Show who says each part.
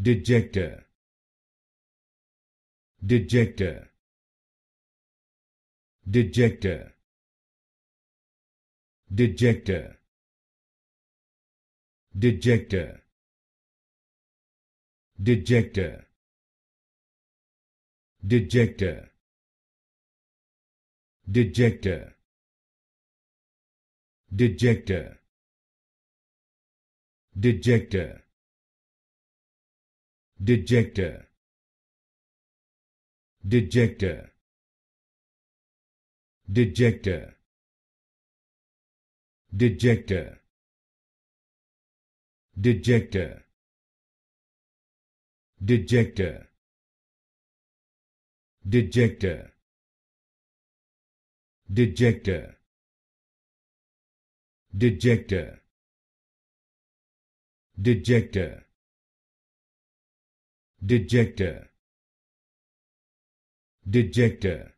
Speaker 1: Dejector. Dejector. Dejector. Dejector. Dejector. Dejector. Dejector. Dejector. dejecta dejecta Dejector. Dejector. Dejector. Dejector. Dejector. Dejector. Dejector. Dejector. dejecta dejecta dejector dejector